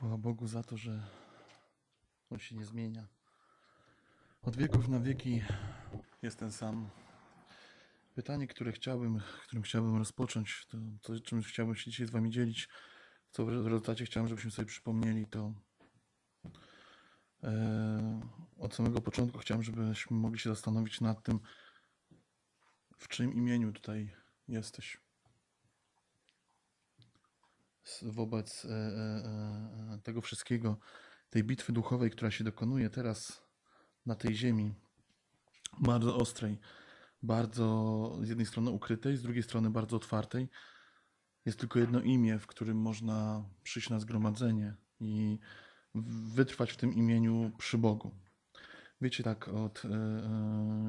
Chwała Bogu za to, że On się nie zmienia. Od wieków na wieki jest ten sam. Pytanie, które chciałbym, którym chciałbym rozpocząć, to, to czym chciałbym się dzisiaj z Wami dzielić, co w rezultacie chciałbym, żebyśmy sobie przypomnieli, to e, od samego początku chciałem, żebyśmy mogli się zastanowić nad tym, w czym imieniu tutaj jesteś wobec e, e, e, tego wszystkiego, tej bitwy duchowej, która się dokonuje teraz na tej ziemi, bardzo ostrej, bardzo z jednej strony ukrytej, z drugiej strony bardzo otwartej. Jest tylko jedno imię, w którym można przyjść na zgromadzenie i wytrwać w tym imieniu przy Bogu. Wiecie, tak od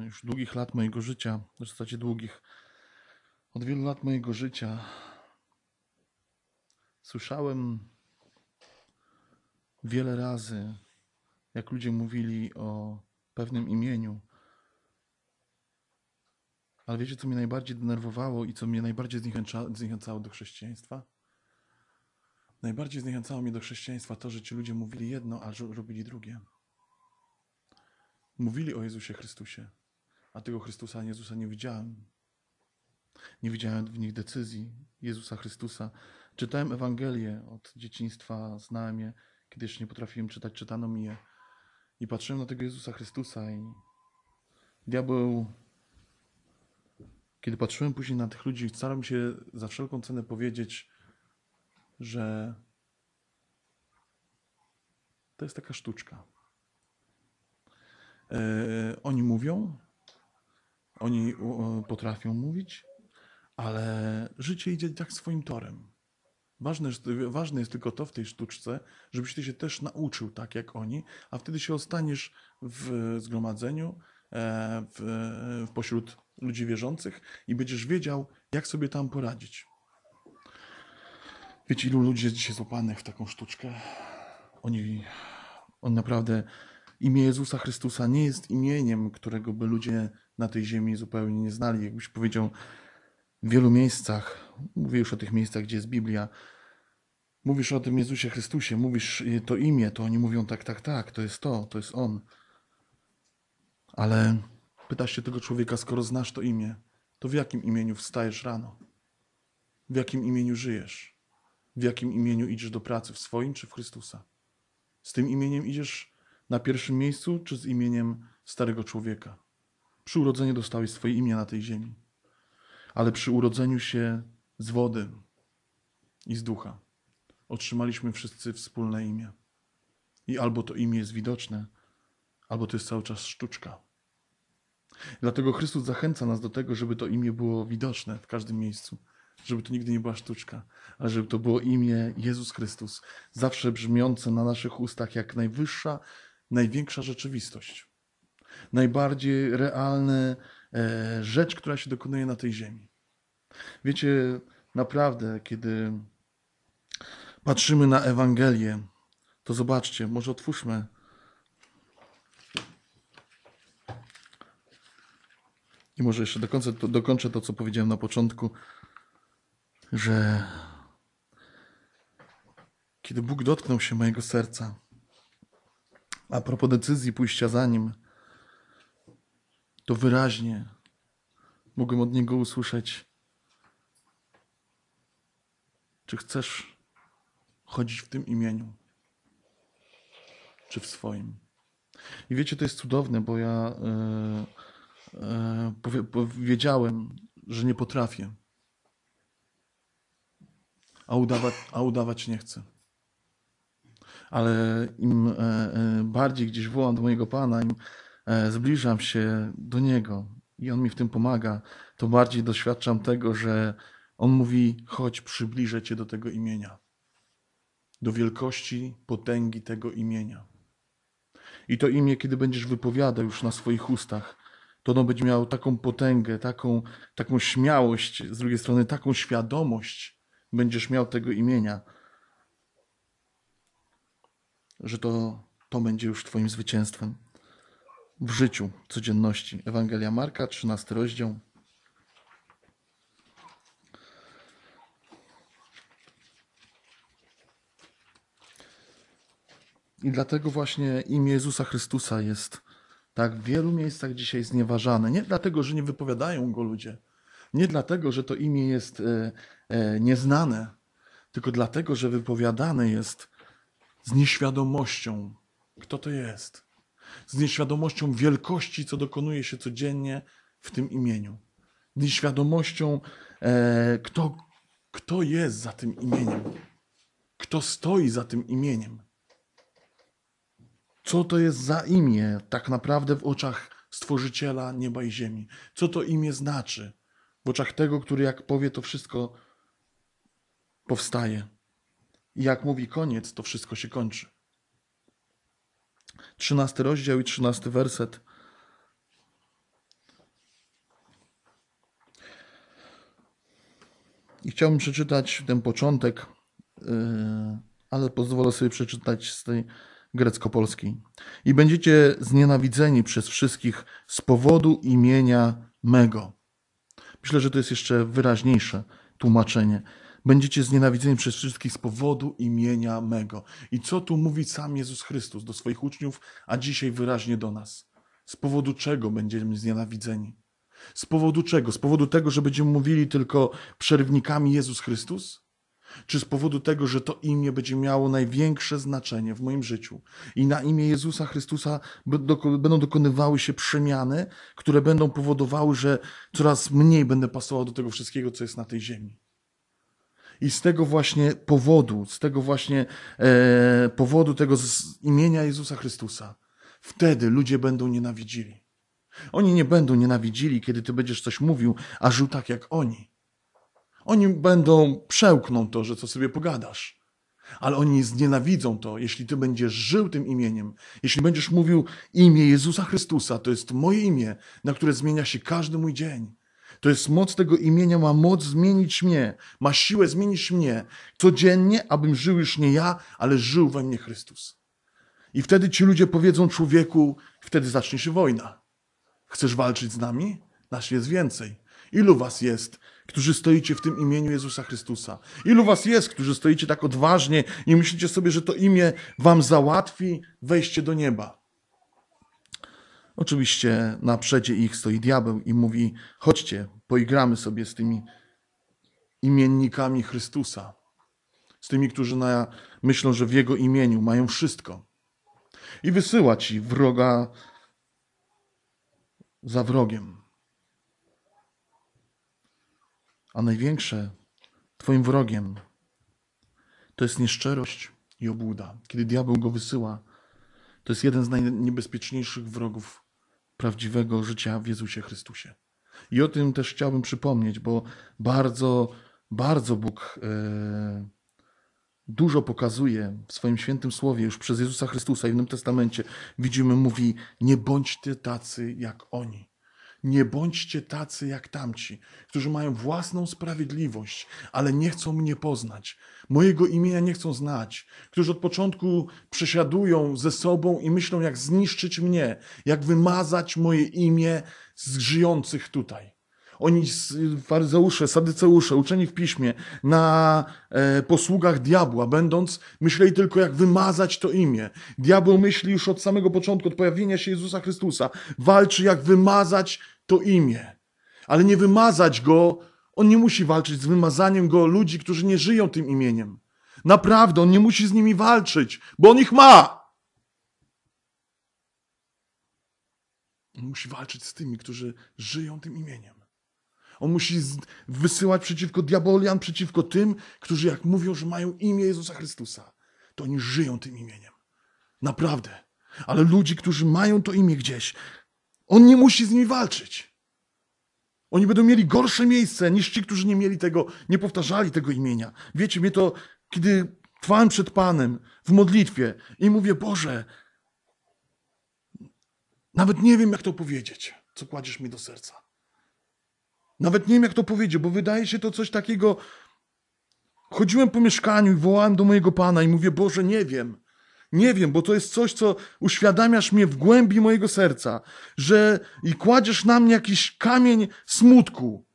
już długich lat mojego życia, w zasadzie długich, od wielu lat mojego życia Słyszałem wiele razy, jak ludzie mówili o pewnym imieniu. Ale wiecie, co mnie najbardziej denerwowało i co mnie najbardziej zniechęcało do chrześcijaństwa? Najbardziej zniechęcało mnie do chrześcijaństwa to, że ci ludzie mówili jedno, a robili drugie. Mówili o Jezusie Chrystusie, a tego Chrystusa, Jezusa nie widziałem. Nie widziałem w nich decyzji Jezusa Chrystusa. Czytałem Ewangelię od dzieciństwa, znałem je, kiedy jeszcze nie potrafiłem czytać, czytano mi je. I patrzyłem na tego Jezusa Chrystusa i diabeł, kiedy patrzyłem później na tych ludzi, starałem się za wszelką cenę powiedzieć, że to jest taka sztuczka. Yy, oni mówią, oni potrafią mówić, ale życie idzie tak swoim torem. Ważne, ważne jest tylko to w tej sztuczce, żebyś ty się też nauczył tak jak oni, a wtedy się ostaniesz w zgromadzeniu, e, w, w e, pośród ludzi wierzących i będziesz wiedział, jak sobie tam poradzić. Wiecie, ilu ludzi jest dzisiaj złapanych w taką sztuczkę? Oni, on naprawdę, imię Jezusa Chrystusa nie jest imieniem, którego by ludzie na tej ziemi zupełnie nie znali. Jakbyś powiedział, w wielu miejscach Mówię już o tych miejscach, gdzie jest Biblia. Mówisz o tym Jezusie Chrystusie, mówisz to imię, to oni mówią tak, tak, tak, to jest to, to jest on. Ale pytasz się tego człowieka, skoro znasz to imię, to w jakim imieniu wstajesz rano? W jakim imieniu żyjesz? W jakim imieniu idziesz do pracy, w swoim czy w Chrystusa? Z tym imieniem idziesz na pierwszym miejscu, czy z imieniem starego człowieka? Przy urodzeniu dostałeś swoje imię na tej ziemi, ale przy urodzeniu się z wody i z ducha otrzymaliśmy wszyscy wspólne imię. I albo to imię jest widoczne, albo to jest cały czas sztuczka. Dlatego Chrystus zachęca nas do tego, żeby to imię było widoczne w każdym miejscu, żeby to nigdy nie była sztuczka, ale żeby to było imię Jezus Chrystus, zawsze brzmiące na naszych ustach jak najwyższa, największa rzeczywistość, najbardziej realna e, rzecz, która się dokonuje na tej ziemi. Wiecie, naprawdę, kiedy patrzymy na Ewangelię, to zobaczcie, może otwórzmy. I może jeszcze do końca, to, dokończę to, co powiedziałem na początku, że kiedy Bóg dotknął się mojego serca, a propos decyzji pójścia za Nim, to wyraźnie mogłem od Niego usłyszeć czy chcesz chodzić w tym imieniu? Czy w swoim? I wiecie, to jest cudowne, bo ja yy, wiedziałem, że nie potrafię, a udawać, a udawać nie chcę. Ale im e, bardziej gdzieś wołam do mojego Pana, im zbliżam się do Niego i On mi w tym pomaga, to bardziej doświadczam tego, że on mówi: Chodź, przybliżę Cię do tego imienia, do wielkości, potęgi tego imienia. I to imię, kiedy będziesz wypowiadał już na swoich ustach, to ono będzie miało taką potęgę, taką, taką śmiałość, z drugiej strony taką świadomość będziesz miał tego imienia, że to, to będzie już Twoim zwycięstwem w życiu, codzienności. Ewangelia Marka, 13 rozdział. I dlatego właśnie imię Jezusa Chrystusa jest tak w wielu miejscach dzisiaj znieważane. Nie dlatego, że nie wypowiadają go ludzie, nie dlatego, że to imię jest e, e, nieznane, tylko dlatego, że wypowiadane jest z nieświadomością, kto to jest, z nieświadomością wielkości, co dokonuje się codziennie w tym imieniu, z nieświadomością, e, kto, kto jest za tym imieniem, kto stoi za tym imieniem. Co to jest za imię tak naprawdę w oczach Stworzyciela nieba i ziemi? Co to imię znaczy w oczach tego, który jak powie, to wszystko powstaje. I jak mówi koniec, to wszystko się kończy. Trzynasty rozdział i trzynasty werset. I chciałbym przeczytać ten początek, yy, ale pozwolę sobie przeczytać z tej grecko-polskiej. I będziecie znienawidzeni przez wszystkich z powodu imienia mego. Myślę, że to jest jeszcze wyraźniejsze tłumaczenie. Będziecie znienawidzeni przez wszystkich z powodu imienia mego. I co tu mówi sam Jezus Chrystus do swoich uczniów, a dzisiaj wyraźnie do nas? Z powodu czego będziemy znienawidzeni? Z powodu czego? Z powodu tego, że będziemy mówili tylko przerwnikami Jezus Chrystus? czy z powodu tego, że to imię będzie miało największe znaczenie w moim życiu i na imię Jezusa Chrystusa będą dokonywały się przemiany, które będą powodowały, że coraz mniej będę pasował do tego wszystkiego, co jest na tej ziemi. I z tego właśnie powodu, z tego właśnie e, powodu tego imienia Jezusa Chrystusa, wtedy ludzie będą nienawidzili. Oni nie będą nienawidzili, kiedy ty będziesz coś mówił, a żył tak jak oni oni będą, przełkną to, że co sobie pogadasz. Ale oni znienawidzą to, jeśli ty będziesz żył tym imieniem. Jeśli będziesz mówił imię Jezusa Chrystusa, to jest moje imię, na które zmienia się każdy mój dzień. To jest moc tego imienia, ma moc zmienić mnie, ma siłę zmienić mnie codziennie, abym żył już nie ja, ale żył we mnie Chrystus. I wtedy ci ludzie powiedzą człowieku, wtedy zacznie się wojna. Chcesz walczyć z nami? Nasz jest więcej. Ilu was jest, którzy stoicie w tym imieniu Jezusa Chrystusa? Ilu was jest, którzy stoicie tak odważnie i myślicie sobie, że to imię wam załatwi wejście do nieba? Oczywiście na ich stoi diabeł i mówi: chodźcie, poigramy sobie z tymi imiennikami Chrystusa, z tymi, którzy na, myślą, że w Jego imieniu mają wszystko. I wysyła ci wroga za wrogiem. a największe Twoim wrogiem to jest nieszczerość i obłuda. Kiedy diabeł go wysyła, to jest jeden z najniebezpieczniejszych wrogów prawdziwego życia w Jezusie Chrystusie. I o tym też chciałbym przypomnieć, bo bardzo, bardzo Bóg e, dużo pokazuje w swoim świętym słowie już przez Jezusa Chrystusa i w Nowym Testamencie. Widzimy, mówi: Nie bądź ty tacy jak oni. Nie bądźcie tacy jak tamci, którzy mają własną sprawiedliwość, ale nie chcą mnie poznać. Mojego imienia nie chcą znać, którzy od początku przesiadują ze sobą i myślą, jak zniszczyć mnie, jak wymazać moje imię z żyjących tutaj. Oni, faryzeusze, sadyceusze, uczeni w piśmie, na e, posługach diabła, będąc, myśleli tylko jak wymazać to imię. Diabeł myśli już od samego początku, od pojawienia się Jezusa Chrystusa. Walczy jak wymazać to imię, ale nie wymazać go. On nie musi walczyć z wymazaniem go ludzi, którzy nie żyją tym imieniem. Naprawdę, on nie musi z nimi walczyć, bo on ich ma. On musi walczyć z tymi, którzy żyją tym imieniem. On musi wysyłać przeciwko diabolian, przeciwko tym, którzy jak mówią, że mają imię Jezusa Chrystusa, to oni żyją tym imieniem. Naprawdę. Ale ludzi, którzy mają to imię gdzieś, on nie musi z nimi walczyć. Oni będą mieli gorsze miejsce niż ci, którzy nie mieli tego, nie powtarzali tego imienia. Wiecie, mnie to, kiedy trwałem przed Panem w modlitwie i mówię, Boże, nawet nie wiem, jak to powiedzieć, co kładziesz mi do serca. Nawet nie wiem, jak to powiedzieć, bo wydaje się to coś takiego. Chodziłem po mieszkaniu i wołałem do mojego Pana i mówię, Boże, nie wiem, nie wiem, bo to jest coś, co uświadamiasz mnie w głębi mojego serca, że i kładziesz na mnie jakiś kamień smutku,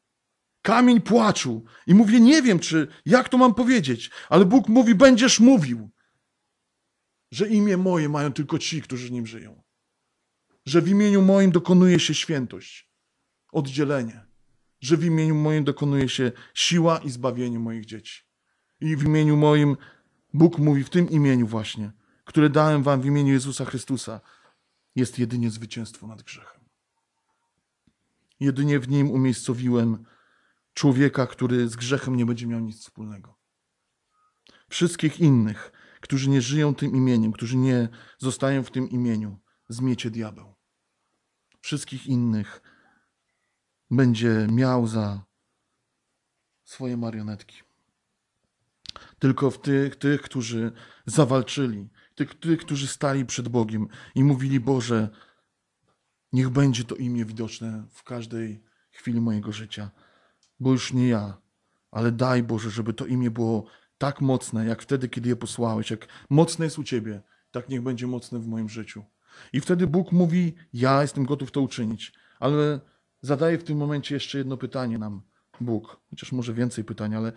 kamień płaczu. I mówię, nie wiem, czy jak to mam powiedzieć, ale Bóg mówi, będziesz mówił, że imię moje mają tylko ci, którzy nim żyją. Że w imieniu moim dokonuje się świętość, oddzielenie. Że w imieniu moim dokonuje się siła i zbawienie moich dzieci. I w imieniu moim Bóg mówi w tym imieniu właśnie które dałem wam w imieniu Jezusa Chrystusa, jest jedynie zwycięstwo nad grzechem. Jedynie w nim umiejscowiłem człowieka, który z grzechem nie będzie miał nic wspólnego. Wszystkich innych, którzy nie żyją tym imieniem, którzy nie zostają w tym imieniu, zmiecie diabeł. Wszystkich innych będzie miał za swoje marionetki. Tylko w tych, tych którzy zawalczyli tych, ty, którzy stali przed Bogiem i mówili: Boże, niech będzie to imię widoczne w każdej chwili mojego życia, bo już nie ja, ale daj Boże, żeby to imię było tak mocne, jak wtedy, kiedy je posłałeś, jak mocne jest u Ciebie, tak niech będzie mocne w moim życiu. I wtedy Bóg mówi: Ja jestem gotów to uczynić, ale zadaje w tym momencie jeszcze jedno pytanie nam Bóg, chociaż może więcej pytań, ale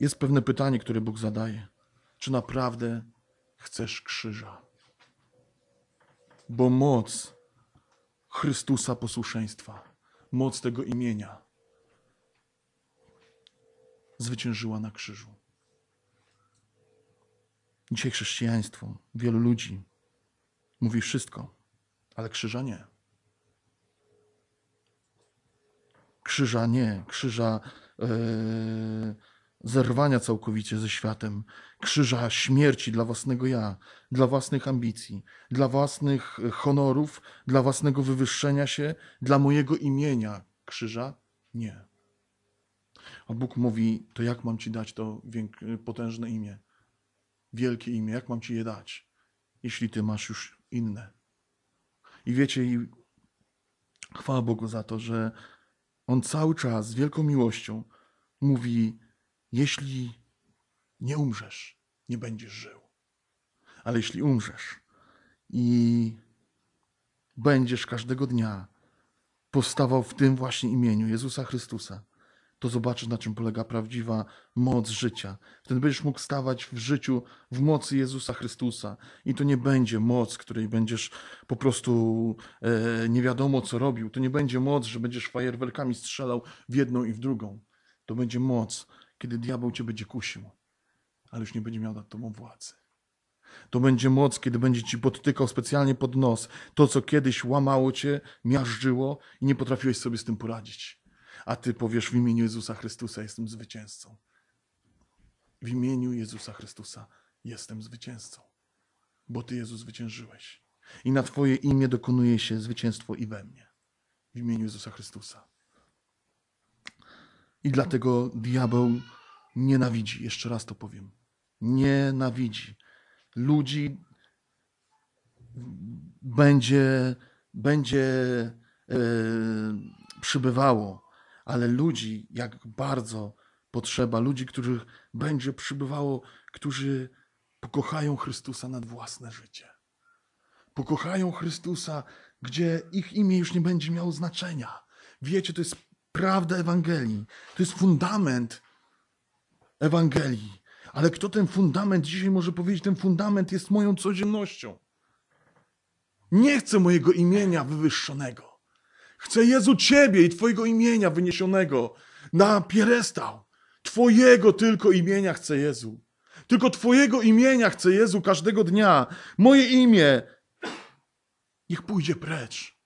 jest pewne pytanie, które Bóg zadaje. Czy naprawdę chcesz krzyża. Bo moc Chrystusa posłuszeństwa, moc tego imienia zwyciężyła na krzyżu. Dzisiaj chrześcijaństwo, wielu ludzi mówi wszystko, ale krzyża nie. Krzyża nie, krzyża. Yy zerwania całkowicie ze światem, krzyża śmierci dla własnego ja, dla własnych ambicji, dla własnych e, honorów, dla własnego wywyższenia się, dla mojego imienia. Krzyża nie. A Bóg mówi: To jak mam ci dać to e, potężne imię, wielkie imię, jak mam ci je dać, jeśli ty masz już inne? I wiecie, i chwała Bogu za to, że On cały czas z wielką miłością mówi: jeśli nie umrzesz, nie będziesz żył. Ale jeśli umrzesz i będziesz każdego dnia powstawał w tym właśnie imieniu Jezusa Chrystusa, to zobaczysz, na czym polega prawdziwa moc życia. Wtedy będziesz mógł stawać w życiu w mocy Jezusa Chrystusa. I to nie będzie moc, której będziesz po prostu e, nie wiadomo co robił. To nie będzie moc, że będziesz fajerwerkami strzelał w jedną i w drugą. To będzie moc, kiedy diabeł cię będzie kusił, ale już nie będzie miał nad tobą władzy. To będzie moc, kiedy będzie ci podtykał specjalnie pod nos to, co kiedyś łamało cię, miażdżyło i nie potrafiłeś sobie z tym poradzić. A ty powiesz w imieniu Jezusa Chrystusa jestem zwycięzcą. W imieniu Jezusa Chrystusa jestem zwycięzcą, bo ty Jezus zwyciężyłeś. I na twoje imię dokonuje się zwycięstwo i we mnie. W imieniu Jezusa Chrystusa. I dlatego diabeł nienawidzi, jeszcze raz to powiem. Nienawidzi. Ludzi będzie, będzie e, przybywało, ale ludzi, jak bardzo potrzeba, ludzi, których będzie przybywało, którzy pokochają Chrystusa nad własne życie. Pokochają Chrystusa, gdzie ich imię już nie będzie miało znaczenia. Wiecie, to jest prawda Ewangelii. To jest fundament Ewangelii. Ale kto ten fundament dzisiaj może powiedzieć, ten fundament jest moją codziennością. Nie chcę mojego imienia wywyższonego. Chcę Jezu Ciebie i Twojego imienia wyniesionego na pierestał. Twojego tylko imienia chcę Jezu. Tylko Twojego imienia chcę Jezu każdego dnia. Moje imię niech pójdzie precz.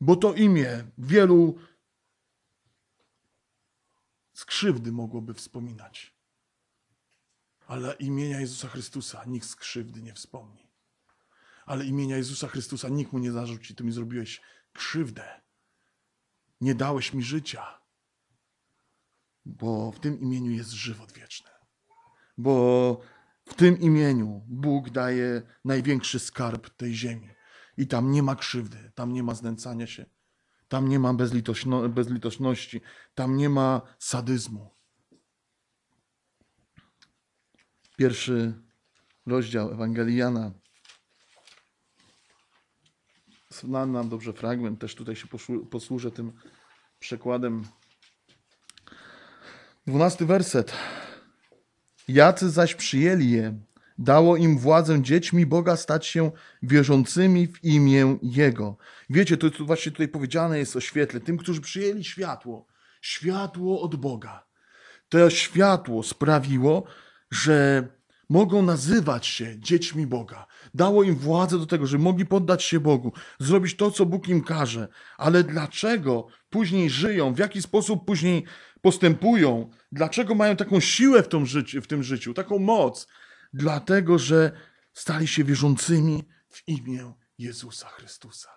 Bo to imię wielu z krzywdy mogłoby wspominać. Ale imienia Jezusa Chrystusa nikt z krzywdy nie wspomni. Ale imienia Jezusa Chrystusa nikt mu nie zarzuci. Ty mi zrobiłeś krzywdę. Nie dałeś mi życia. Bo w tym imieniu jest żywot wieczny. Bo w tym imieniu Bóg daje największy skarb tej ziemi. I tam nie ma krzywdy, tam nie ma znęcania się, tam nie ma bezlitośno, bezlitośności, tam nie ma sadyzmu. Pierwszy rozdział Ewangelii Jana. nam dobrze fragment, też tutaj się posłużę tym przekładem. Dwunasty werset. Jacy zaś przyjęli je, Dało im władzę dziećmi Boga stać się wierzącymi w imię Jego. Wiecie, to, to właśnie tutaj powiedziane jest o świetle. Tym, którzy przyjęli światło, światło od Boga. To światło sprawiło, że mogą nazywać się dziećmi Boga. Dało im władzę do tego, że mogli poddać się Bogu, zrobić to, co Bóg im każe. Ale dlaczego później żyją, w jaki sposób później postępują, dlaczego mają taką siłę w, życiu, w tym życiu, taką moc, dlatego że stali się wierzącymi w imię Jezusa Chrystusa.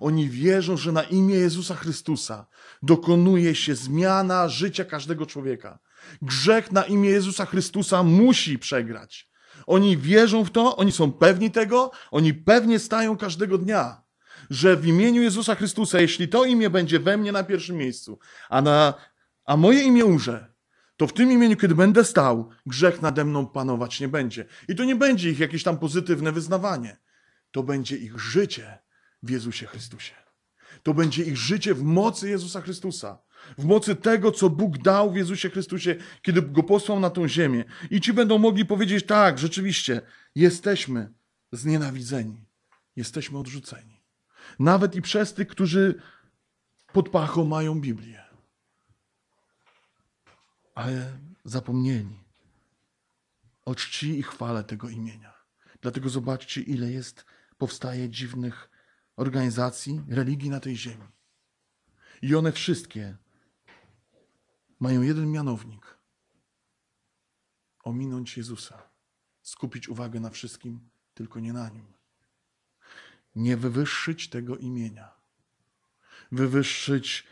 Oni wierzą, że na imię Jezusa Chrystusa dokonuje się zmiana życia każdego człowieka. Grzech na imię Jezusa Chrystusa musi przegrać. Oni wierzą w to, oni są pewni tego, oni pewnie stają każdego dnia, że w imieniu Jezusa Chrystusa, jeśli to imię będzie we mnie na pierwszym miejscu, a, na, a moje imię umrze, to w tym imieniu, kiedy będę stał, grzech nade mną panować nie będzie. I to nie będzie ich jakieś tam pozytywne wyznawanie. To będzie ich życie w Jezusie Chrystusie. To będzie ich życie w mocy Jezusa Chrystusa. W mocy tego, co Bóg dał w Jezusie Chrystusie, kiedy go posłał na tą ziemię. I ci będą mogli powiedzieć: tak, rzeczywiście, jesteśmy znienawidzeni, jesteśmy odrzuceni. Nawet i przez tych, którzy pod pachą mają Biblię ale zapomnieli o czci i chwale tego imienia. Dlatego zobaczcie, ile jest, powstaje dziwnych organizacji, religii na tej ziemi. I one wszystkie mają jeden mianownik: ominąć Jezusa, skupić uwagę na wszystkim, tylko nie na nim. Nie wywyższyć tego imienia, wywyższyć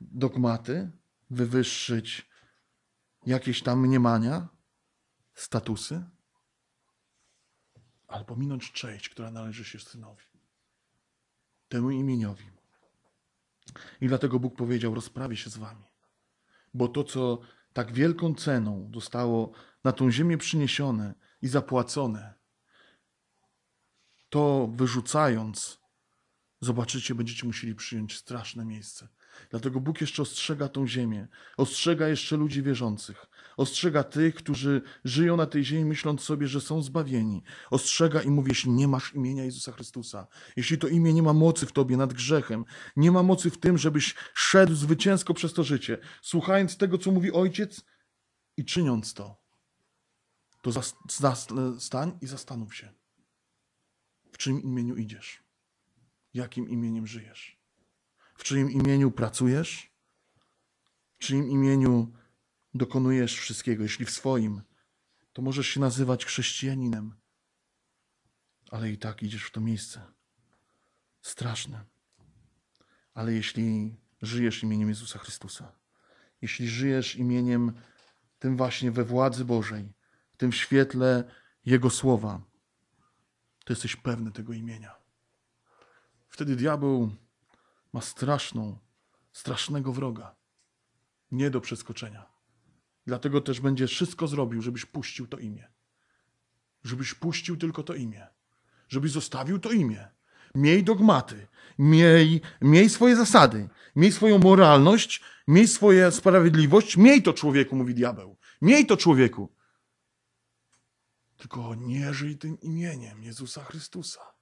dogmaty, wywyższyć jakieś tam mniemania, statusy, albo minąć cześć, która należy się synowi, temu imieniowi. I dlatego Bóg powiedział: Rozprawię się z wami, bo to, co tak wielką ceną zostało na tą ziemię przyniesione i zapłacone, to wyrzucając, zobaczycie, będziecie musieli przyjąć straszne miejsce, Dlatego Bóg jeszcze ostrzega tą ziemię, ostrzega jeszcze ludzi wierzących, ostrzega tych, którzy żyją na tej ziemi, myśląc sobie, że są zbawieni. Ostrzega i mówi: Jeśli nie masz imienia Jezusa Chrystusa, jeśli to imię nie ma mocy w tobie nad grzechem, nie ma mocy w tym, żebyś szedł zwycięsko przez to życie, słuchając tego, co mówi Ojciec i czyniąc to, to stań i zastanów się, w czym imieniu idziesz, jakim imieniem żyjesz w czyim imieniu pracujesz, w czyim imieniu dokonujesz wszystkiego. Jeśli w swoim, to możesz się nazywać chrześcijaninem, ale i tak idziesz w to miejsce. Straszne. Ale jeśli żyjesz imieniem Jezusa Chrystusa, jeśli żyjesz imieniem tym właśnie we władzy Bożej, w tym świetle Jego słowa, to jesteś pewny tego imienia. Wtedy diabeł ma straszną, strasznego wroga, nie do przeskoczenia. Dlatego też będzie wszystko zrobił, żebyś puścił to imię. Żebyś puścił tylko to imię. Żebyś zostawił to imię. Miej dogmaty, miej, miej swoje zasady, miej swoją moralność, miej swoją sprawiedliwość, miej to człowieku, mówi diabeł. Miej to człowieku. Tylko nie żyj tym imieniem Jezusa Chrystusa.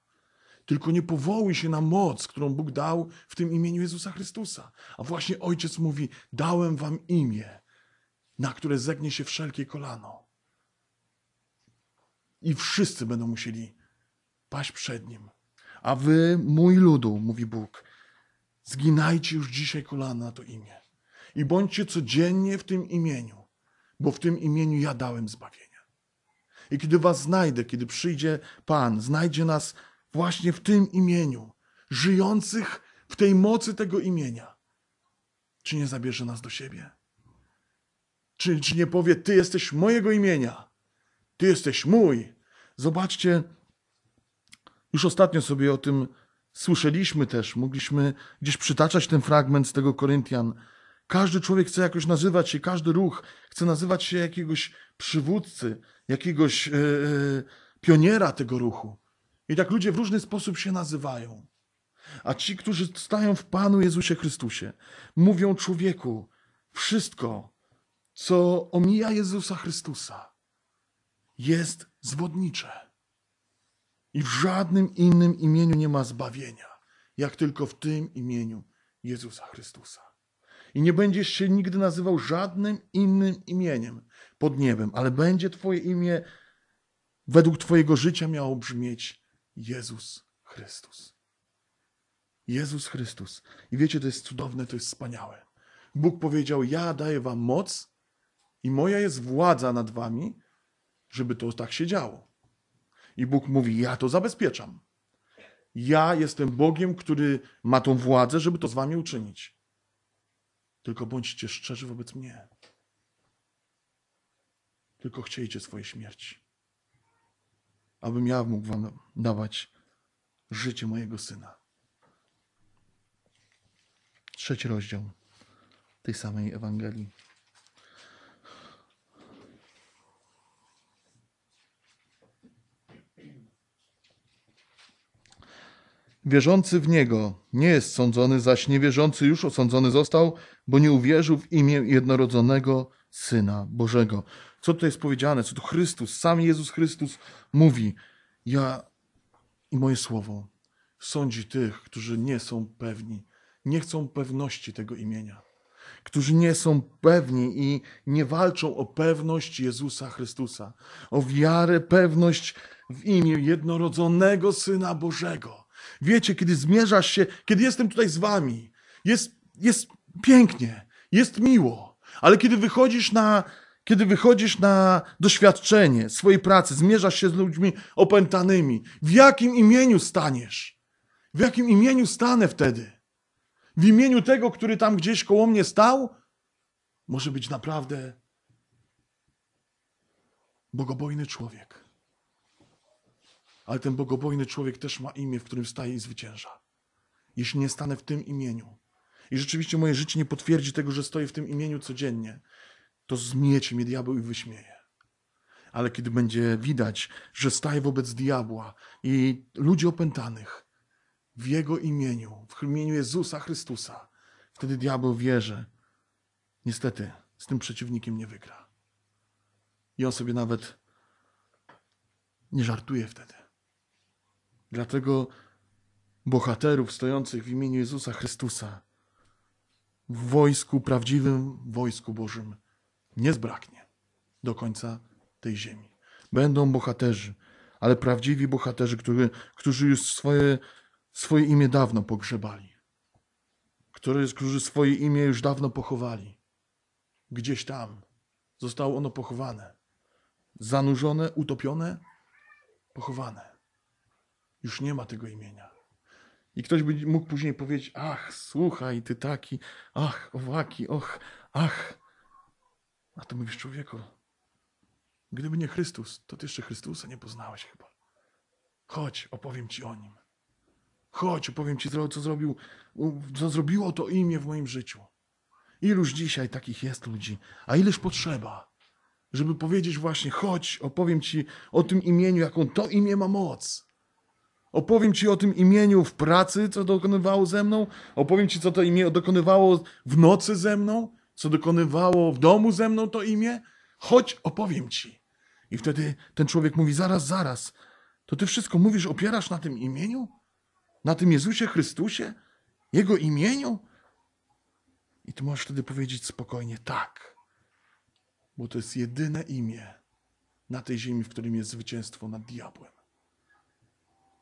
Tylko nie powołuj się na moc, którą Bóg dał w tym imieniu Jezusa Chrystusa. A właśnie Ojciec mówi: Dałem wam imię, na które zegnie się wszelkie kolano. I wszyscy będą musieli paść przed nim. A wy, mój ludu, mówi Bóg, zginajcie już dzisiaj kolana na to imię. I bądźcie codziennie w tym imieniu, bo w tym imieniu ja dałem zbawienie. I kiedy was znajdę, kiedy przyjdzie Pan, znajdzie nas właśnie w tym imieniu, żyjących w tej mocy tego imienia. Czy nie zabierze nas do siebie? Czy, czy nie powie, Ty jesteś mojego imienia, Ty jesteś mój? Zobaczcie, już ostatnio sobie o tym słyszeliśmy też, mogliśmy gdzieś przytaczać ten fragment z tego Koryntian. Każdy człowiek chce jakoś nazywać się, każdy ruch chce nazywać się jakiegoś przywódcy, jakiegoś yy, pioniera tego ruchu. I tak ludzie w różny sposób się nazywają. A ci, którzy stają w Panu Jezusie Chrystusie, mówią człowieku wszystko, co omija Jezusa Chrystusa, jest zwodnicze. I w żadnym innym imieniu nie ma zbawienia, jak tylko w tym imieniu Jezusa Chrystusa. I nie będziesz się nigdy nazywał żadnym innym imieniem pod niebem, ale będzie Twoje imię według Twojego życia miało brzmieć Jezus Chrystus. Jezus Chrystus. I wiecie, to jest cudowne, to jest wspaniałe. Bóg powiedział: Ja daję wam moc i moja jest władza nad wami, żeby to tak się działo. I Bóg mówi: Ja to zabezpieczam. Ja jestem Bogiem, który ma tą władzę, żeby to z wami uczynić. Tylko bądźcie szczerzy wobec mnie. Tylko chciejcie swojej śmierci abym ja mógł wam dawać życie mojego syna. Trzeci rozdział tej samej Ewangelii. Wierzący w Niego nie jest sądzony, zaś niewierzący już osądzony został, bo nie uwierzył w imię jednorodzonego Syna Bożego. Co to jest powiedziane? Co to Chrystus, sam Jezus Chrystus mówi? Ja i moje słowo sądzi tych, którzy nie są pewni, nie chcą pewności tego imienia, którzy nie są pewni i nie walczą o pewność Jezusa Chrystusa, o wiarę, pewność w imię jednorodzonego Syna Bożego. Wiecie, kiedy zmierzasz się, kiedy jestem tutaj z wami, jest, jest pięknie, jest miło, ale kiedy wychodzisz na, kiedy wychodzisz na doświadczenie swojej pracy, zmierzasz się z ludźmi opętanymi, w jakim imieniu staniesz? W jakim imieniu stanę wtedy? W imieniu tego, który tam gdzieś koło mnie stał? Może być naprawdę bogobojny człowiek. Ale ten bogobojny człowiek też ma imię, w którym staje i zwycięża. Jeśli nie stanę w tym imieniu, i rzeczywiście moje życie nie potwierdzi tego, że stoję w tym imieniu codziennie, to zmiecie mnie diabeł i wyśmieje. Ale kiedy będzie widać, że staje wobec diabła i ludzi opętanych w jego imieniu, w imieniu Jezusa Chrystusa, wtedy diabeł wie, że niestety z tym przeciwnikiem nie wygra. I on sobie nawet nie żartuje wtedy. Dlatego bohaterów stojących w imieniu Jezusa Chrystusa w wojsku, prawdziwym wojsku Bożym, nie zbraknie do końca tej ziemi. Będą bohaterzy, ale prawdziwi bohaterzy, którzy, którzy już swoje, swoje imię dawno pogrzebali, którzy, którzy swoje imię już dawno pochowali. Gdzieś tam zostało ono pochowane, zanurzone, utopione, pochowane. Już nie ma tego imienia. I ktoś by mógł później powiedzieć: Ach, słuchaj, ty taki, ach, owaki, och, ach, a tu mówisz, człowieku, gdyby nie Chrystus, to ty jeszcze Chrystusa nie poznałeś chyba. Chodź, opowiem ci o nim. Chodź, opowiem ci, co, zrobił, co zrobiło to imię w moim życiu. Iluż dzisiaj takich jest ludzi, a ileż potrzeba, żeby powiedzieć właśnie, chodź, opowiem ci o tym imieniu, jaką to imię ma moc. Opowiem ci o tym imieniu w pracy, co dokonywało ze mną. Opowiem ci, co to imię dokonywało w nocy ze mną co dokonywało w domu ze mną to imię? Chodź, opowiem ci. I wtedy ten człowiek mówi: Zaraz, zaraz, to ty wszystko mówisz, opierasz na tym imieniu? Na tym Jezusie Chrystusie? Jego imieniu? I ty możesz wtedy powiedzieć spokojnie: Tak, bo to jest jedyne imię na tej ziemi, w którym jest zwycięstwo nad diabłem,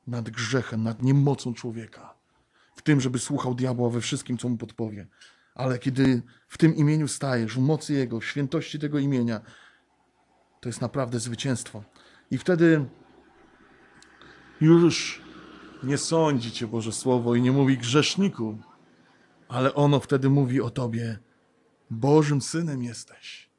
nad grzechem, nad niemocą człowieka, w tym, żeby słuchał diabła we wszystkim, co mu podpowie. Ale kiedy w tym imieniu stajesz, w mocy Jego, w świętości tego imienia, to jest naprawdę zwycięstwo. I wtedy już nie sądzi Cię Boże Słowo i nie mówi grzeszniku, ale ono wtedy mówi o Tobie, Bożym Synem jesteś,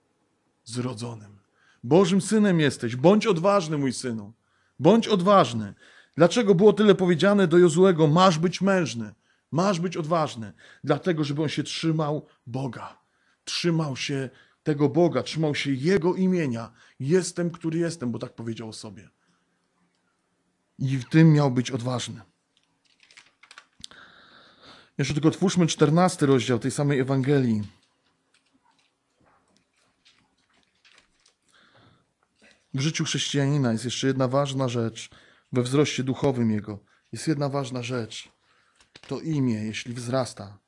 zrodzonym. Bożym Synem jesteś, bądź odważny, mój Synu, bądź odważny. Dlaczego było tyle powiedziane do Jozuego, masz być mężny? Masz być odważny, dlatego żeby on się trzymał Boga. Trzymał się tego Boga, trzymał się Jego imienia. Jestem, który jestem, bo tak powiedział o sobie. I w tym miał być odważny. Jeszcze tylko twórzmy czternasty rozdział tej samej Ewangelii. W życiu chrześcijanina jest jeszcze jedna ważna rzecz, we wzroście duchowym jego jest jedna ważna rzecz to imię, jeśli wzrasta,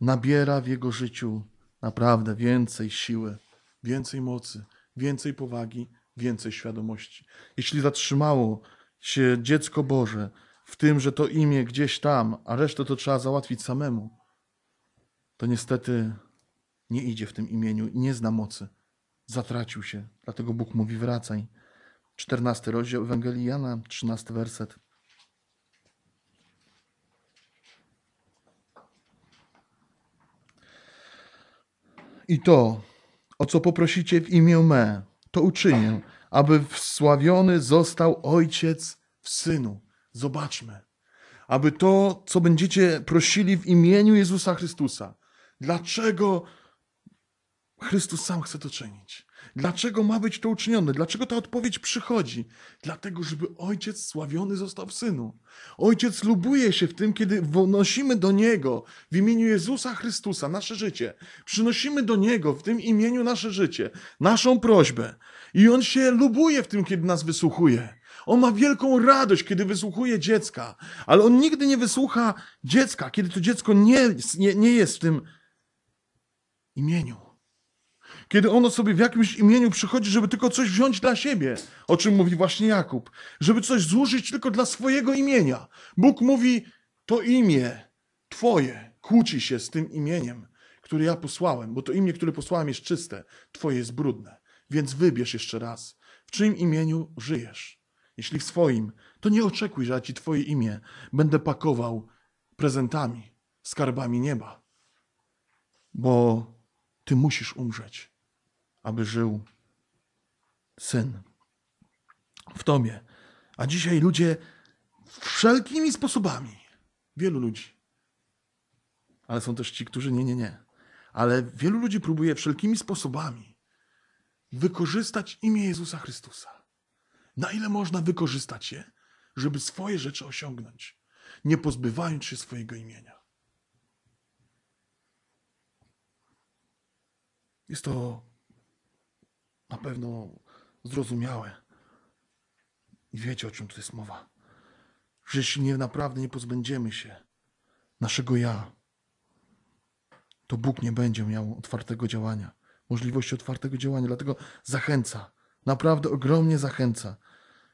nabiera w jego życiu naprawdę więcej siły, więcej mocy, więcej powagi, więcej świadomości. Jeśli zatrzymało się dziecko Boże w tym, że to imię gdzieś tam, a resztę to trzeba załatwić samemu, to niestety nie idzie w tym imieniu i nie zna mocy. Zatracił się. Dlatego Bóg mówi: wracaj. 14 rozdział Ewangelii Jana, 13 werset. I to, o co poprosicie w imię me, to uczynię, aby wsławiony został Ojciec w Synu. Zobaczmy. Aby to, co będziecie prosili w imieniu Jezusa Chrystusa. Dlaczego Chrystus sam chce to czynić? Dlaczego ma być to uczynione? Dlaczego ta odpowiedź przychodzi? Dlatego, żeby ojciec sławiony został w synu. Ojciec lubuje się w tym, kiedy wnosimy do niego w imieniu Jezusa Chrystusa nasze życie. Przynosimy do niego w tym imieniu nasze życie, naszą prośbę. I on się lubuje w tym, kiedy nas wysłuchuje. On ma wielką radość, kiedy wysłuchuje dziecka, ale on nigdy nie wysłucha dziecka, kiedy to dziecko nie, nie, nie jest w tym imieniu kiedy ono sobie w jakimś imieniu przychodzi, żeby tylko coś wziąć dla siebie, o czym mówi właśnie Jakub, żeby coś złożyć tylko dla swojego imienia. Bóg mówi, to imię Twoje kłóci się z tym imieniem, które ja posłałem, bo to imię, które posłałem jest czyste, Twoje jest brudne. Więc wybierz jeszcze raz, w czyim imieniu żyjesz. Jeśli w swoim, to nie oczekuj, że ja Ci Twoje imię będę pakował prezentami, skarbami nieba, bo Ty musisz umrzeć aby żył syn w Tobie. A dzisiaj ludzie wszelkimi sposobami, wielu ludzi, ale są też ci, którzy nie, nie, nie, ale wielu ludzi próbuje wszelkimi sposobami wykorzystać imię Jezusa Chrystusa. Na ile można wykorzystać je, żeby swoje rzeczy osiągnąć, nie pozbywając się swojego imienia. Jest to na pewno zrozumiałe. I wiecie, o czym tu jest mowa. Że jeśli nie, naprawdę nie pozbędziemy się naszego ja, to Bóg nie będzie miał otwartego działania, możliwości otwartego działania. Dlatego zachęca, naprawdę ogromnie zachęca,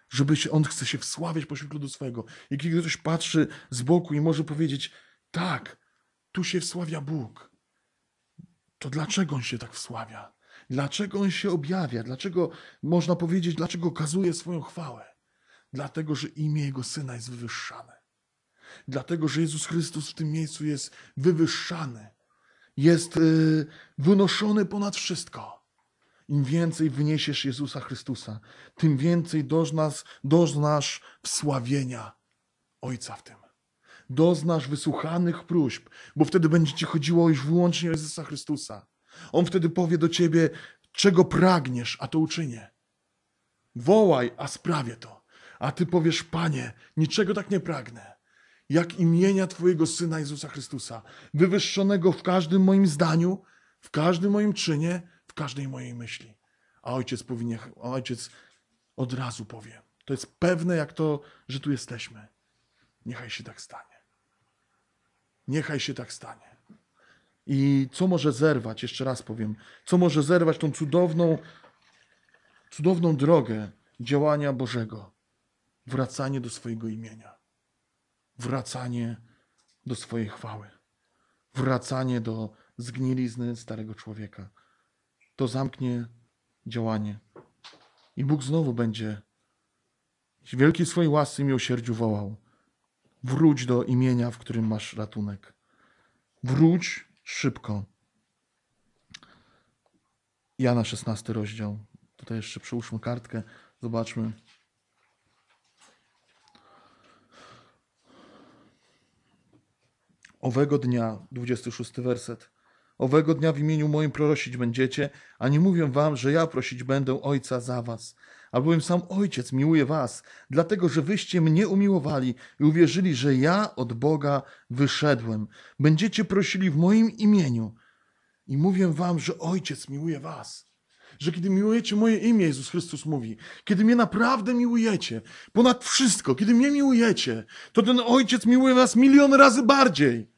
żeby się, On chce się wsławiać pośród ludu swego. I kiedy ktoś patrzy z boku i może powiedzieć, tak, tu się wsławia Bóg, to dlaczego On się tak wsławia? Dlaczego on się objawia? Dlaczego można powiedzieć, dlaczego okazuje swoją chwałę? Dlatego, że imię jego syna jest wywyższane. Dlatego, że Jezus Chrystus w tym miejscu jest wywyższany, jest yy, wynoszony ponad wszystko. Im więcej wyniesiesz Jezusa Chrystusa, tym więcej doznasz, doznasz wsławienia Ojca w tym doznasz wysłuchanych próśb, bo wtedy będzie ci chodziło już wyłącznie o Jezusa Chrystusa. On wtedy powie do ciebie, czego pragniesz, a to uczynię. Wołaj, a sprawię to. A ty powiesz, Panie, niczego tak nie pragnę, jak imienia Twojego Syna Jezusa Chrystusa, wywyższonego w każdym moim zdaniu, w każdym moim czynie, w każdej mojej myśli. A ojciec powinien, a ojciec od razu powie. To jest pewne jak to, że tu jesteśmy. Niechaj się tak stanie. Niechaj się tak stanie. I co może zerwać, jeszcze raz powiem, co może zerwać tą cudowną, cudowną drogę działania Bożego? Wracanie do swojego imienia, wracanie do swojej chwały, wracanie do zgnilizny starego człowieka. To zamknie działanie. I Bóg znowu będzie w wielkiej swojej łasce i miłosierdziu wołał: Wróć do imienia, w którym masz ratunek. Wróć szybko. Jana 16 rozdział. Tutaj jeszcze przyłóżmy kartkę, zobaczmy. Owego dnia, 26 werset. Owego dnia w imieniu moim prosić będziecie, a nie mówię wam, że ja prosić będę Ojca za was, albowiem sam Ojciec miłuje was, dlatego że wyście mnie umiłowali i uwierzyli, że ja od Boga wyszedłem. Będziecie prosili w moim imieniu i mówię wam, że Ojciec miłuje was. Że kiedy miłujecie moje imię, Jezus Chrystus mówi, kiedy mnie naprawdę miłujecie, ponad wszystko, kiedy mnie miłujecie, to ten Ojciec miłuje was milion razy bardziej.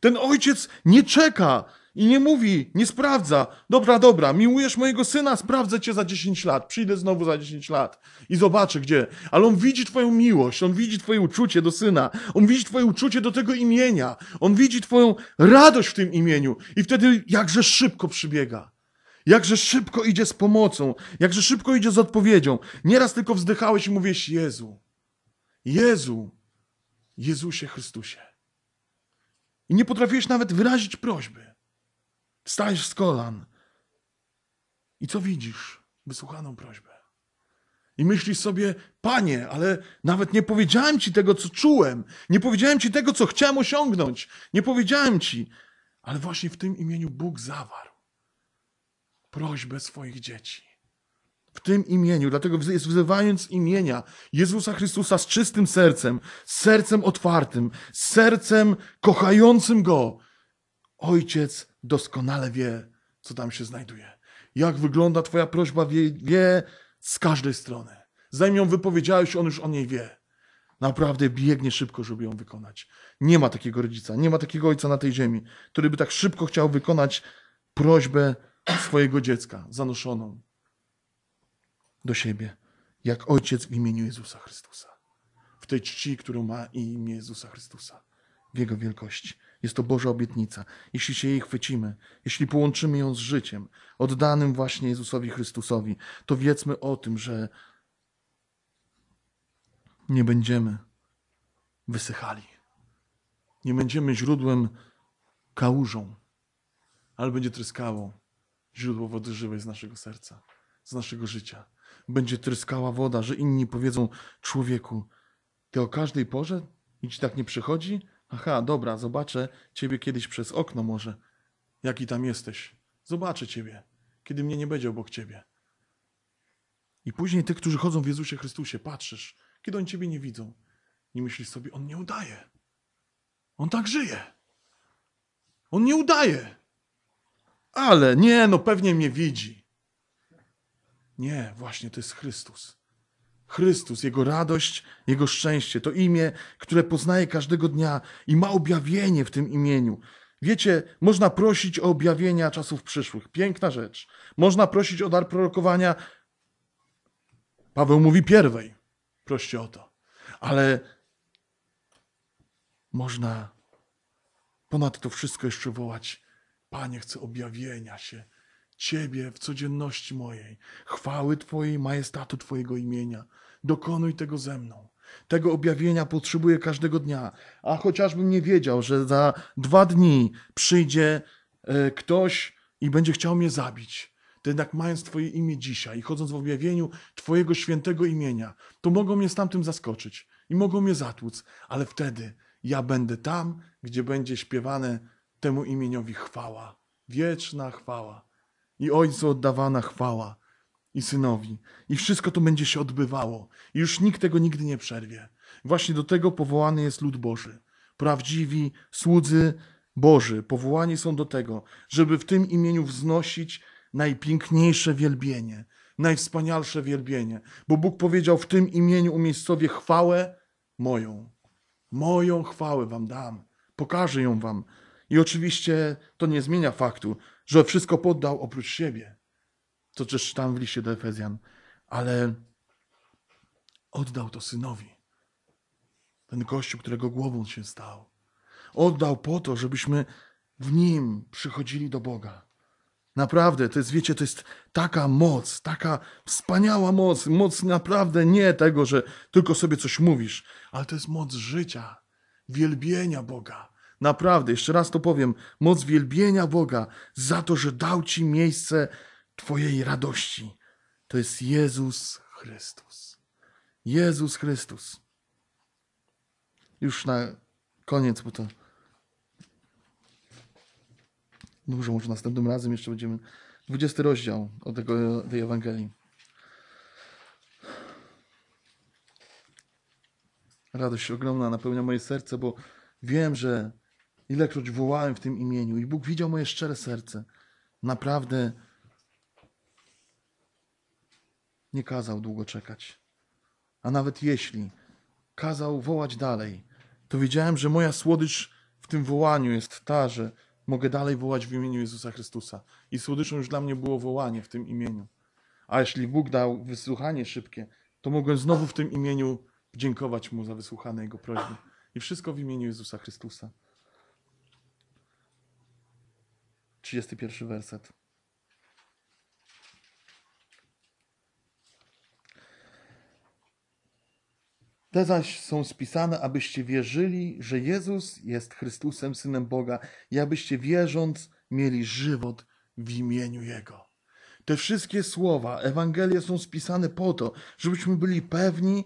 Ten Ojciec nie czeka, i nie mówi, nie sprawdza. Dobra, dobra, miłujesz mojego syna, sprawdzę cię za 10 lat. Przyjdę znowu za 10 lat i zobaczę gdzie. Ale on widzi twoją miłość, on widzi twoje uczucie do syna, on widzi twoje uczucie do tego imienia, on widzi twoją radość w tym imieniu. I wtedy jakże szybko przybiega. Jakże szybko idzie z pomocą, jakże szybko idzie z odpowiedzią. Nieraz tylko wzdychałeś i mówisz: Jezu, Jezu, Jezusie Chrystusie. I nie potrafiłeś nawet wyrazić prośby. Stajesz z kolan. I co widzisz? Wysłuchaną prośbę. I myślisz sobie, panie, ale nawet nie powiedziałem ci tego, co czułem. Nie powiedziałem ci tego, co chciałem osiągnąć. Nie powiedziałem ci. Ale właśnie w tym imieniu Bóg zawarł prośbę swoich dzieci. W tym imieniu, dlatego wzywając imienia Jezusa Chrystusa z czystym sercem, z sercem otwartym, z sercem kochającym Go, Ojciec doskonale wie, co tam się znajduje. Jak wygląda Twoja prośba, wie, wie z każdej strony. Zanim ją wypowiedziałeś, on już o niej wie. Naprawdę biegnie szybko, żeby ją wykonać. Nie ma takiego rodzica, nie ma takiego ojca na tej ziemi, który by tak szybko chciał wykonać prośbę swojego dziecka zanoszoną do siebie, jak ojciec w imieniu Jezusa Chrystusa. W tej czci, którą ma i imię Jezusa Chrystusa, w jego wielkości. Jest to Boża obietnica. Jeśli się jej chwycimy, jeśli połączymy ją z życiem, oddanym właśnie Jezusowi Chrystusowi, to wiedzmy o tym, że nie będziemy wysychali. Nie będziemy źródłem kałużą, ale będzie tryskało źródło wody żywej z naszego serca, z naszego życia. Będzie tryskała woda, że inni powiedzą człowieku, ty o każdej porze i ci tak nie przychodzi? Aha, dobra, zobaczę ciebie kiedyś przez okno może. Jaki tam jesteś. Zobaczę ciebie, kiedy mnie nie będzie obok ciebie. I później tych, którzy chodzą w Jezusie Chrystusie, patrzysz, kiedy oni ciebie nie widzą i myślisz sobie, on nie udaje. On tak żyje. On nie udaje. Ale nie, no pewnie mnie widzi. Nie, właśnie to jest Chrystus. Chrystus, Jego radość, Jego szczęście. To imię, które poznaje każdego dnia i ma objawienie w tym imieniu. Wiecie, można prosić o objawienia czasów przyszłych. Piękna rzecz. Można prosić o dar prorokowania. Paweł mówi pierwej. Proście o to. Ale można ponad to wszystko jeszcze wołać: Panie, chcę objawienia się Ciebie w codzienności mojej, chwały Twojej, majestatu Twojego imienia. Dokonuj tego ze mną. Tego objawienia potrzebuję każdego dnia. A chociażbym nie wiedział, że za dwa dni przyjdzie e, ktoś i będzie chciał mnie zabić, to jednak mając Twoje imię dzisiaj i chodząc w objawieniu Twojego świętego imienia, to mogą mnie z tamtym zaskoczyć i mogą mnie zatłuc, ale wtedy ja będę tam, gdzie będzie śpiewane temu imieniowi chwała, wieczna chwała i Ojcu oddawana chwała i Synowi. I wszystko to będzie się odbywało. I już nikt tego nigdy nie przerwie. Właśnie do tego powołany jest lud Boży. Prawdziwi słudzy Boży powołani są do tego, żeby w tym imieniu wznosić najpiękniejsze wielbienie, najwspanialsze wielbienie, bo Bóg powiedział: W tym imieniu umiejscowię chwałę moją. Moją chwałę wam dam, pokażę ją wam. I oczywiście to nie zmienia faktu, że wszystko poddał oprócz siebie. To też czytam w liście do Efezjan, ale oddał to synowi. Ten kościół, którego głową się stał. Oddał po to, żebyśmy w nim przychodzili do Boga. Naprawdę, to jest, wiecie, to jest taka moc, taka wspaniała moc, moc naprawdę nie tego, że tylko sobie coś mówisz, ale to jest moc życia, wielbienia Boga, Naprawdę, jeszcze raz to powiem, moc wielbienia Boga za to, że dał Ci miejsce Twojej radości. To jest Jezus Chrystus. Jezus Chrystus. Już na koniec, bo to dużo, może następnym razem jeszcze będziemy. 20 rozdział o tego, tej Ewangelii. Radość ogromna napełnia moje serce, bo wiem, że Ilekroć wołałem w tym imieniu i Bóg widział moje szczere serce. Naprawdę nie kazał długo czekać. A nawet jeśli kazał wołać dalej, to wiedziałem, że moja słodycz w tym wołaniu jest ta, że mogę dalej wołać w imieniu Jezusa Chrystusa. I słodyczą już dla mnie było wołanie w tym imieniu. A jeśli Bóg dał wysłuchanie szybkie, to mogłem znowu w tym imieniu dziękować Mu za wysłuchane Jego prośby. I wszystko w imieniu Jezusa Chrystusa. 31 werset. Te zaś są spisane, abyście wierzyli, że Jezus jest Chrystusem, Synem Boga, i abyście wierząc mieli żywot w imieniu Jego. Te wszystkie słowa, Ewangelie są spisane po to, żebyśmy byli pewni,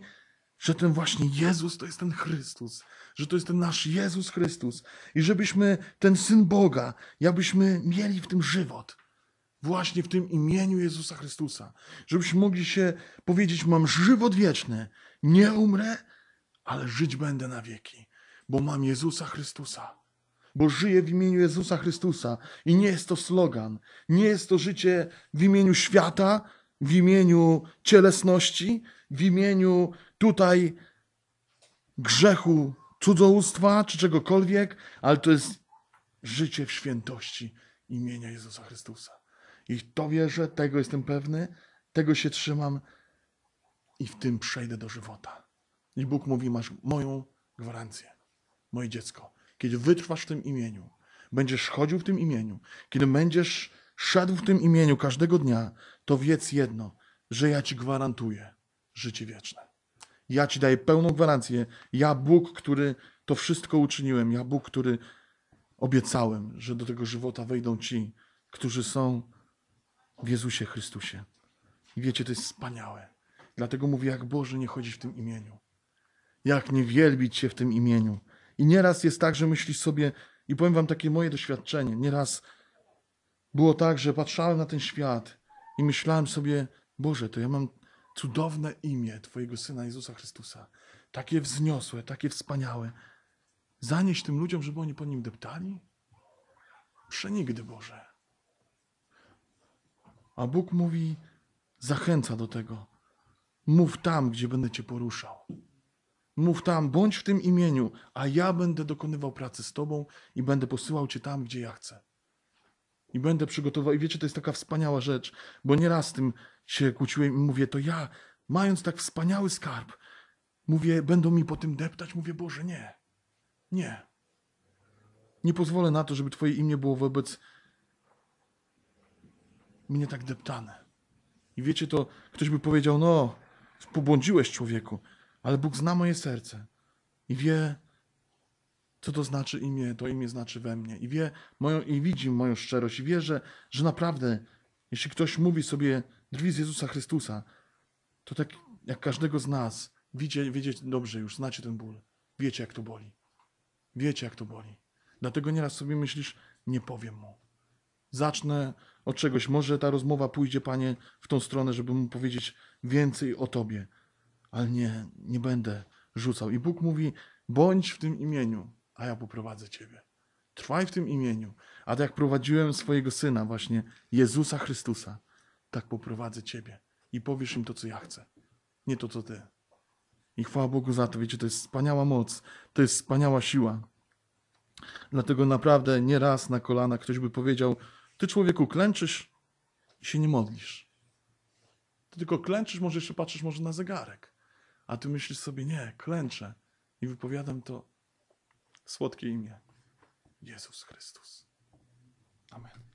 że ten właśnie Jezus to jest ten Chrystus, że to jest ten nasz Jezus Chrystus i żebyśmy ten Syn Boga, jakbyśmy mieli w tym żywot, właśnie w tym imieniu Jezusa Chrystusa, żebyśmy mogli się powiedzieć, mam żywot wieczny, nie umrę, ale żyć będę na wieki, bo mam Jezusa Chrystusa bo żyję w imieniu Jezusa Chrystusa. I nie jest to slogan, nie jest to życie w imieniu świata, w imieniu cielesności, w imieniu tutaj grzechu cudzołóstwa czy czegokolwiek, ale to jest życie w świętości imienia Jezusa Chrystusa. I to wierzę, tego jestem pewny, tego się trzymam i w tym przejdę do żywota. I Bóg mówi: Masz moją gwarancję, moje dziecko. Kiedy wytrwasz w tym imieniu, będziesz chodził w tym imieniu, kiedy będziesz szedł w tym imieniu każdego dnia, to wiedz jedno, że ja ci gwarantuję życie wieczne. Ja Ci daję pełną gwarancję. Ja Bóg, który to wszystko uczyniłem, ja Bóg, który obiecałem, że do tego żywota wejdą ci, którzy są w Jezusie Chrystusie. I wiecie, to jest wspaniałe. Dlatego mówię, jak Boże nie chodzi w tym imieniu. Jak nie wielbić się w tym imieniu. I nieraz jest tak, że myślisz sobie, i powiem wam takie moje doświadczenie, nieraz było tak, że patrzałem na ten świat i myślałem sobie, Boże, to ja mam cudowne imię Twojego Syna Jezusa Chrystusa, takie wzniosłe, takie wspaniałe, zanieść tym ludziom, żeby oni po nim deptali? Przenigdy, Boże. A Bóg mówi, zachęca do tego. Mów tam, gdzie będę Cię poruszał. Mów tam, bądź w tym imieniu, a ja będę dokonywał pracy z Tobą i będę posyłał Cię tam, gdzie ja chcę i będę przygotował. I wiecie, to jest taka wspaniała rzecz, bo nieraz z tym się kłóciłem i mówię, to ja, mając tak wspaniały skarb, mówię, będą mi po tym deptać, mówię, Boże, nie, nie. Nie pozwolę na to, żeby Twoje imię było wobec mnie tak deptane. I wiecie, to ktoś by powiedział, no, pobłądziłeś człowieku, ale Bóg zna moje serce i wie, co to znaczy imię, to imię znaczy we mnie. I wie moją, i widzi moją szczerość. I wie, że, że naprawdę, jeśli ktoś mówi sobie drwi z Jezusa Chrystusa, to tak jak każdego z nas, wiecie, wiecie dobrze już, znacie ten ból. Wiecie, jak to boli. Wiecie, jak to boli. Dlatego nieraz sobie myślisz, nie powiem mu. Zacznę od czegoś. Może ta rozmowa pójdzie, panie, w tą stronę, żeby mu powiedzieć więcej o tobie. Ale nie, nie będę rzucał. I Bóg mówi, bądź w tym imieniu a ja poprowadzę Ciebie. Trwaj w tym imieniu. A tak jak prowadziłem swojego syna, właśnie Jezusa Chrystusa, tak poprowadzę Ciebie i powiesz im to, co ja chcę, nie to, co Ty. I chwała Bogu za to, wiecie, to jest wspaniała moc, to jest wspaniała siła. Dlatego naprawdę nieraz na kolana ktoś by powiedział: Ty, człowieku, klęczysz i się nie modlisz. Ty tylko klęczysz, może jeszcze patrzysz może na zegarek. A ty myślisz sobie: Nie, klęczę i wypowiadam to Słodkie imię. Jezus Chrystus. Amen.